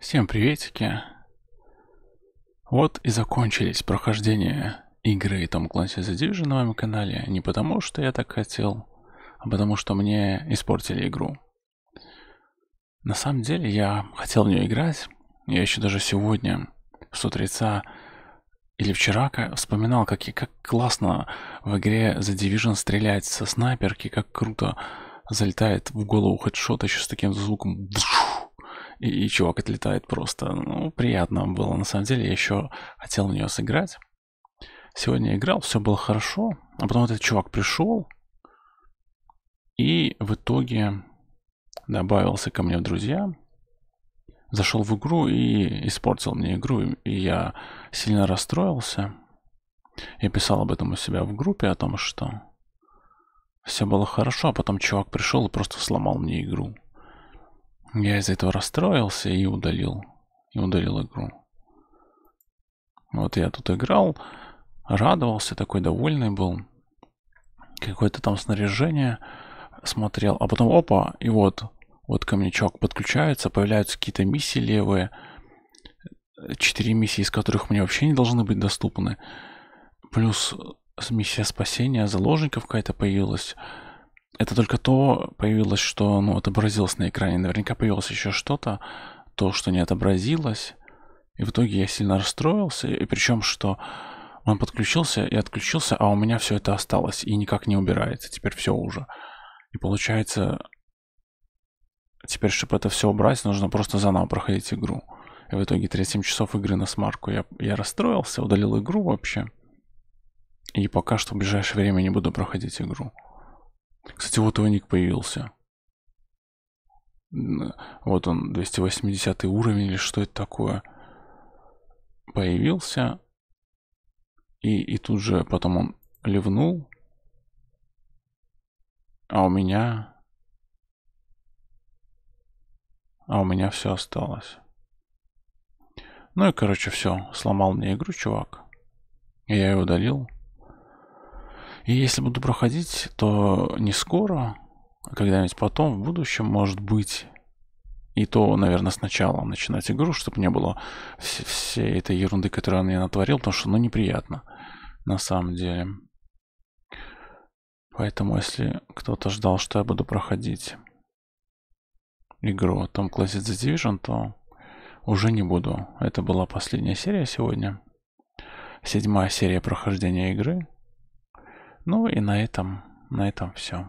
Всем приветики. Вот и закончились прохождение игры Tom Clancy's The Division на моем канале. Не потому, что я так хотел, а потому, что мне испортили игру. На самом деле, я хотел в нее играть. Я еще даже сегодня, с утреца или вчера, вспоминал, как, как классно в игре The Division стрелять со снайперки, как круто залетает в голову хедшот еще с таким звуком. Дж и, и чувак отлетает просто. Ну, приятно было. На самом деле, я еще хотел в нее сыграть. Сегодня играл, все было хорошо. А потом этот чувак пришел. И в итоге добавился ко мне в друзья. Зашел в игру и испортил мне игру. И я сильно расстроился. Я писал об этом у себя в группе, о том, что все было хорошо, а потом чувак пришел и просто сломал мне игру. Я из-за этого расстроился и удалил. И удалил игру. Вот я тут играл, радовался, такой довольный был. Какое-то там снаряжение смотрел. А потом опа, и вот, вот камнячок подключается, появляются какие-то миссии левые. Четыре миссии, из которых мне вообще не должны быть доступны. Плюс миссия спасения заложников какая-то появилась. Это только то появилось, что ну, отобразилось на экране. Наверняка появилось еще что-то, то, что не отобразилось. И в итоге я сильно расстроился. И причем, что он подключился и отключился, а у меня все это осталось и никак не убирается. Теперь все уже. И получается, теперь, чтобы это все убрать, нужно просто заново проходить игру. И в итоге 37 часов игры на смарку. Я, я расстроился, удалил игру вообще. И пока что в ближайшее время не буду проходить игру. Кстати, вот его ник появился. Вот он, 280 уровень или что это такое. Появился. И, и тут же потом он ливнул. А у меня... А у меня все осталось. Ну и, короче, все. Сломал мне игру, чувак. Я ее удалил. И если буду проходить, то не скоро, а когда-нибудь потом, в будущем, может быть, и то, наверное, сначала начинать игру, чтобы не было всей этой ерунды, которую он я натворил, потому что, ну, неприятно, на самом деле. Поэтому, если кто-то ждал, что я буду проходить игру Tom Classic The Division, то уже не буду. Это была последняя серия сегодня. Седьмая серия прохождения игры. Ну и на этом, на этом все.